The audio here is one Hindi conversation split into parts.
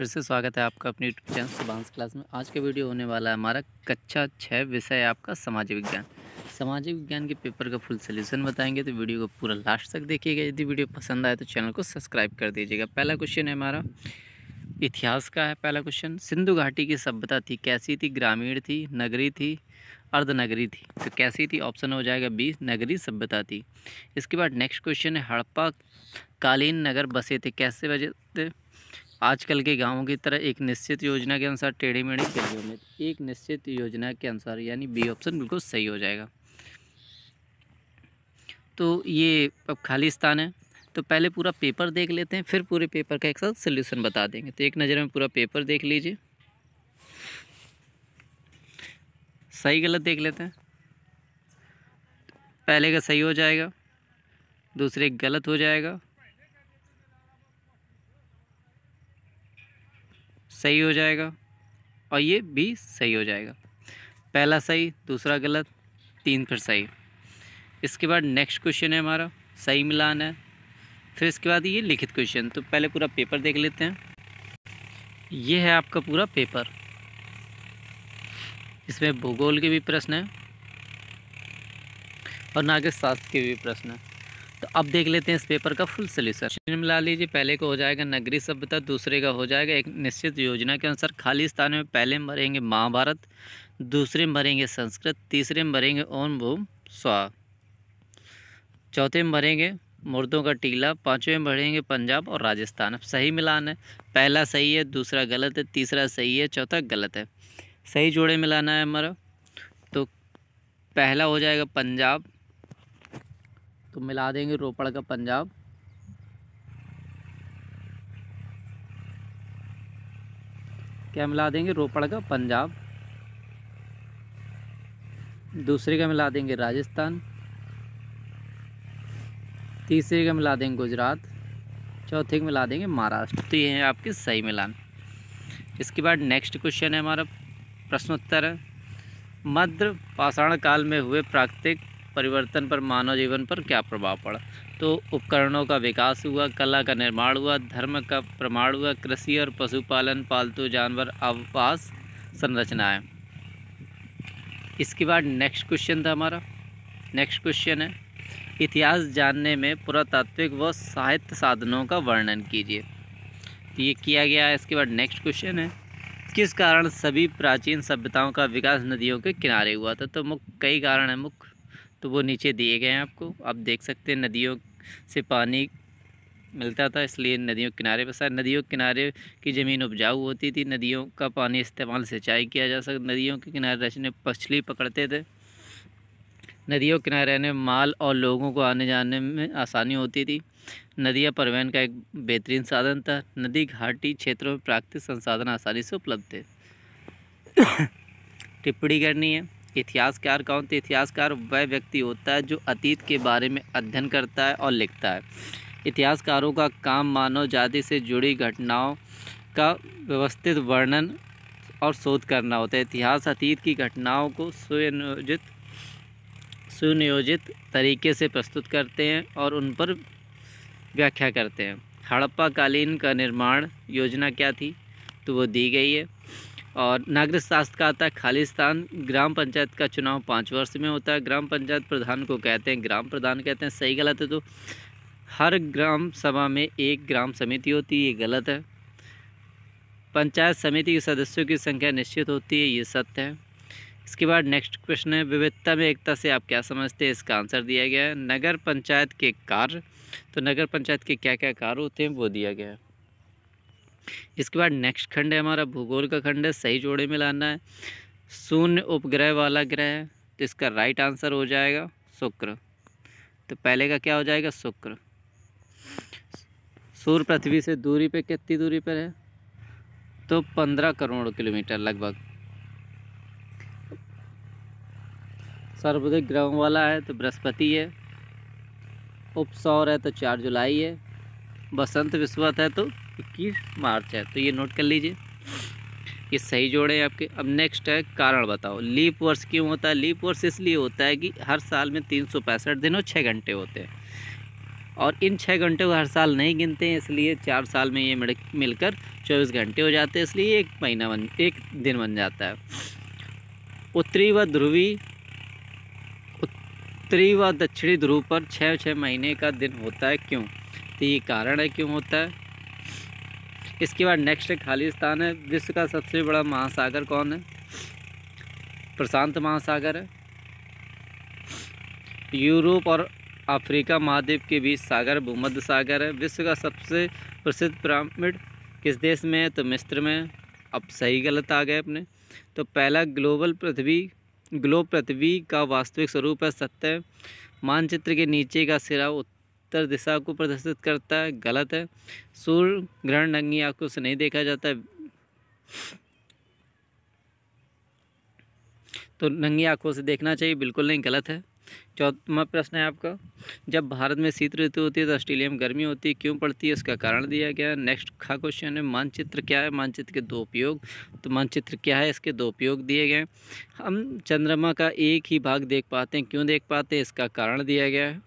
फिर से स्वागत है आपका अपने यूट्यूब चैनल सुबांस क्लास में आज का वीडियो होने वाला है हमारा कक्षा छः विषय है आपका सामाजिक विज्ञान सामाजिक विज्ञान के पेपर का फुल सोल्यूशन बताएंगे तो वीडियो को पूरा लास्ट तक देखिएगा यदि वीडियो पसंद आए तो चैनल को सब्सक्राइब कर दीजिएगा पहला क्वेश्चन है हमारा इतिहास का है पहला क्वेश्चन सिंधु घाटी की सभ्यता थी कैसी थी ग्रामीण थी नगरी थी अर्धनगरी थी तो कैसी थी ऑप्शन हो जाएगा बी नगरी सभ्यता थी इसके बाद नेक्स्ट क्वेश्चन है हड़प्पा कालीन नगर बसे थे कैसे बजे थे आजकल के गाँवों की तरह एक निश्चित योजना के अनुसार टेढ़ी मेढ़ी खेलियों में एक निश्चित योजना के अनुसार यानी बी ऑप्शन बिल्कुल सही हो जाएगा तो ये अब खाली स्थान है तो पहले पूरा पेपर देख लेते हैं फिर पूरे पेपर का एक साथ सोल्यूशन बता देंगे तो एक नज़र में पूरा पेपर देख लीजिए सही गलत देख लेते हैं पहले का सही हो जाएगा दूसरे गलत हो जाएगा सही हो जाएगा और ये भी सही हो जाएगा पहला सही दूसरा गलत तीन फिर सही इसके बाद नेक्स्ट क्वेश्चन है हमारा सही मिलान है फिर इसके बाद ये लिखित क्वेश्चन तो पहले पूरा पेपर देख लेते हैं ये है आपका पूरा पेपर इसमें भूगोल के भी प्रश्न हैं और नागरिक शास्त्र के भी प्रश्न हैं तो अब देख लेते हैं इस पेपर का फुल सल्यूशन मिला लीजिए पहले का हो जाएगा नगरी सभ्यता दूसरे का हो जाएगा एक निश्चित योजना के अनुसार खाली स्थान में पहले में भरेंगे महाभारत दूसरे में भरेंगे संस्कृत तीसरे में भरेंगे ओम भूम स्वा चौथे में भरेंगे मुर्दों का टीला पाँचवें में भरेंगे पंजाब और राजस्थान अब सही मिलान है पहला सही है दूसरा गलत है तीसरा सही है चौथा गलत है सही जोड़े मिलाना है हमारा तो पहला हो जाएगा पंजाब तो मिला देंगे रोपड़ का पंजाब क्या मिला देंगे रोपड़ का पंजाब दूसरे का मिला देंगे राजस्थान तीसरे का मिला देंगे गुजरात चौथे का मिला देंगे महाराष्ट्र तो ये है आपके सही मिलान इसके बाद नेक्स्ट क्वेश्चन है हमारा प्रश्नोत्तर मध्य पाषाण काल में हुए प्राकृतिक परिवर्तन पर मानव जीवन पर क्या प्रभाव पड़ा तो उपकरणों का विकास हुआ कला का निर्माण हुआ धर्म का प्रमाण हुआ कृषि और पशुपालन पालतू जानवर आवास संरचनाएं इसके बाद नेक्स्ट क्वेश्चन था हमारा नेक्स्ट क्वेश्चन है इतिहास जानने में पुरातात्विक व साहित्य साधनों का वर्णन कीजिए तो ये किया गया है इसके बाद नेक्स्ट क्वेश्चन है किस कारण सभी प्राचीन सभ्यताओं का विकास नदियों के किनारे हुआ था तो मुख्य कई कारण हैं मुख्य तो वो नीचे दिए गए हैं आपको आप देख सकते हैं नदियों से पानी मिलता था इसलिए नदियों के किनारे बसा नदियों के किनारे की ज़मीन उपजाऊ होती थी नदियों का पानी इस्तेमाल सिंचाई किया जा सकता नदियों के किनारे रचने मछली पकड़ते थे नदियों के किनारे रहने माल और लोगों को आने जाने में आसानी होती थी नदियाँ परिवहन का एक बेहतरीन साधन था नदी घाटी क्षेत्रों में प्राकृतिक संसाधन आसानी से उपलब्ध थे टिप्पणी करनी है इतिहासकार कौन थे तो इतिहासकार वह व्यक्ति होता है जो अतीत के बारे में अध्ययन करता है और लिखता है इतिहासकारों का काम मानव जाति से जुड़ी घटनाओं का व्यवस्थित वर्णन और शोध करना होता है इतिहास अतीत की घटनाओं को सुनियोजित सुनियोजित तरीके से प्रस्तुत करते हैं और उन पर व्याख्या करते हैं हड़प्पा कालीन का निर्माण योजना क्या थी तो वो दी गई है और नागरिक शास्त्र का आता है खालिस्तान ग्राम पंचायत का चुनाव पाँच वर्ष में होता है ग्राम पंचायत प्रधान को कहते हैं ग्राम प्रधान कहते हैं सही गलत है तो हर ग्राम सभा में एक ग्राम समिति होती है ये गलत है पंचायत समिति के सदस्यों की संख्या निश्चित होती है ये सत्य है इसके बाद नेक्स्ट क्वेश्चन है विविधता में एकता से आप क्या समझते हैं इसका आंसर दिया गया है नगर पंचायत के कार्य तो नगर पंचायत के क्या क्या कार्य होते हैं वो दिया गया है इसके बाद नेक्स्ट खंड है हमारा भूगोल का खंड है सही जोड़े में लाना है शून्य उपग्रह वाला ग्रह है तो इसका राइट आंसर हो जाएगा शुक्र तो पहले का क्या हो जाएगा शुक्र सूर्य पृथ्वी से दूरी पे कितनी दूरी पर है तो पंद्रह करोड़ किलोमीटर लगभग सर्वाधिक ग्रहों वाला है तो बृहस्पति है उपसौर है तो चार जुलाई है बसंत विश्वत है तो इक्कीस मार्च है तो ये नोट कर लीजिए ये सही जोड़े हैं आपके अब नेक्स्ट है कारण बताओ लीप वर्ष क्यों होता है लीप वर्ष इसलिए होता है कि हर साल में तीन सौ पैंसठ दिन और छः घंटे होते हैं और इन छः घंटे को हर साल नहीं गिनते हैं इसलिए चार साल में ये मिल मिलकर चौबीस घंटे हो जाते हैं इसलिए एक महीना बन एक दिन बन जाता है उत्तरी व ध्रुवी उत्तरी व दक्षिणी ध्रुव पर छः छः महीने का दिन होता है क्यों तो ये कारण है क्यों होता है इसके बाद नेक्स्ट है खालिस्तान है विश्व का सबसे बड़ा महासागर कौन है प्रशांत महासागर है यूरोप और अफ्रीका महाद्वीप के बीच सागर भूमध्य सागर है विश्व का सबसे प्रसिद्ध पिरामिड किस देश में है तो मिस्र में अब सही गलत आ गए अपने तो पहला ग्लोबल पृथ्वी ग्लोब पृथ्वी का वास्तविक स्वरूप है सत्य मानचित्र के नीचे का सिरा उत्तर दिशा को प्रदर्शित करता है गलत है सूर्य ग्रहण नंगी आंखों से नहीं देखा जाता तो नंगी आंखों से देखना चाहिए बिल्कुल नहीं गलत है चौथा प्रश्न है आपका जब भारत में शीत ऋतु होती है तो ऑस्ट्रेलिया में गर्मी होती है क्यों पड़ती है उसका कारण दिया गया नेक्स्ट खा क्वेश्चन है मानचित्र क्या है मानचित्र के दो उपयोग तो मानचित्र क्या है इसके दो उपयोग दिए गए हम चंद्रमा का एक ही भाग देख पाते हैं क्यों देख पाते हैं इसका कारण दिया गया है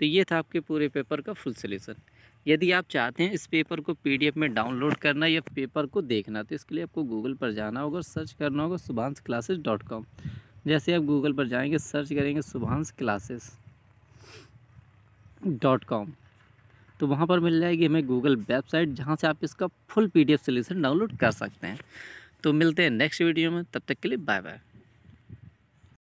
तो ये था आपके पूरे पेपर का फुल सलेक्शन यदि आप चाहते हैं इस पेपर को पीडीएफ में डाउनलोड करना या पेपर को देखना तो इसके लिए आपको गूगल पर जाना होगा और सर्च करना होगा सुभांश क्लासेस डॉट कॉम जैसे आप गूगल पर जाएंगे सर्च करेंगे सुभांश क्लासेस डॉट कॉम तो वहाँ पर मिल जाएगी हमें गूगल वेबसाइट जहाँ से आप इसका फुल पीडीएफ सॉल्यूशन डाउनलोड कर सकते हैं तो मिलते हैं नेक्स्ट वीडियो में तब तक के लिए बाय बाय